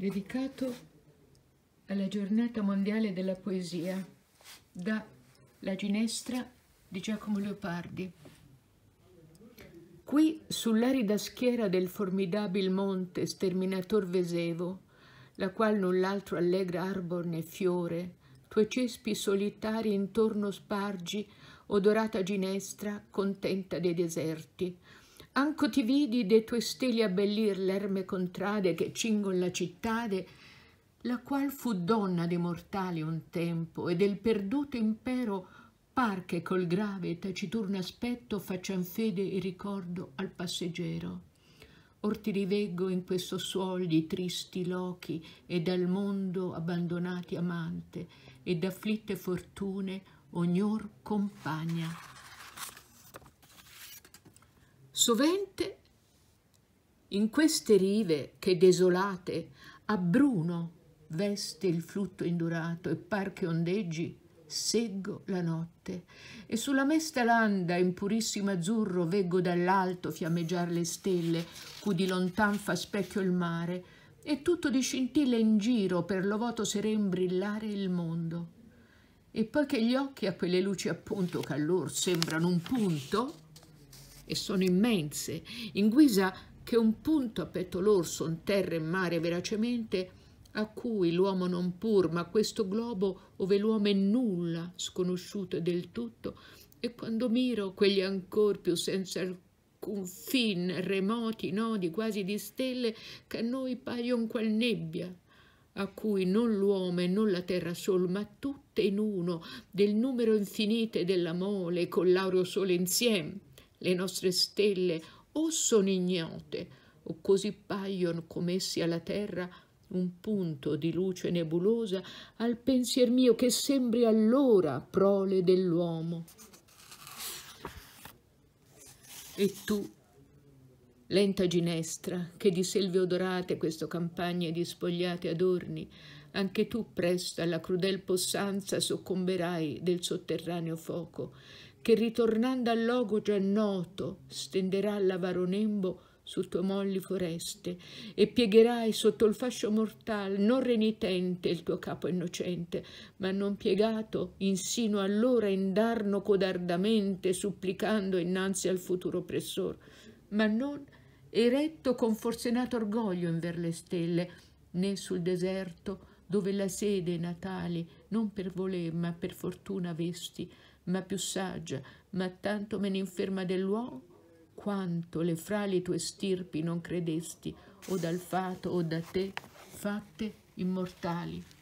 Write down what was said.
dedicato alla giornata mondiale della poesia da La ginestra di Giacomo Leopardi. Qui, sull'arida schiera del formidabile monte sterminator vesevo, la qual null'altro allegra arbor né fiore, tuoi cespi solitari intorno spargi, odorata ginestra, contenta dei deserti, anco ti vidi de tue steli abbellir l'erme contrade che cingon la cittade, la qual fu donna dei mortali un tempo e del perduto impero par che col grave e taciturno aspetto faccian fede e ricordo al passeggero. Or ti riveggo in questo suol di tristi lochi e dal mondo abbandonati amante ed afflitte fortune ognor compagna. Sovente in queste rive che desolate a Bruno veste il flutto indurato e par che ondeggi seggo la notte e sulla mesta landa in purissimo azzurro veggo dall'alto fiammeggiar le stelle cui di lontan fa specchio il mare e tutto di scintille in giro per lo voto seren brillare il mondo e poi che gli occhi a quelle luci appunto che allor sembrano un punto e sono immense, in guisa che un punto a petto lor son terra e mare veracemente, a cui l'uomo non pur, ma questo globo ove l'uomo è nulla, sconosciuto e del tutto, e quando miro quegli ancor più senza alcun fin remoti nodi quasi di stelle che a noi paion qual nebbia, a cui non l'uomo e non la terra sol, ma tutte in uno, del numero infinite della mole, con l'aureo sole insieme le nostre stelle o sono ignote o così paiono essi alla terra un punto di luce nebulosa al pensier mio che sembri allora prole dell'uomo. E tu, lenta ginestra, che di selve odorate questo campagne di spogliate adorni, anche tu presto alla crudel possanza soccomberai del sotterraneo foco che ritornando al logo già noto stenderà l'avaro nembo su tue molli foreste e piegherai sotto il fascio mortal non renitente il tuo capo innocente ma non piegato insino allora indarno codardamente supplicando innanzi al futuro oppressor ma non eretto con forsenato orgoglio inver le stelle né sul deserto dove la sede natale non per voler ma per fortuna vesti ma più saggia, ma tanto meno inferma dell'uomo, quanto le frali tue stirpi non credesti, o dal fato o da te fatte immortali.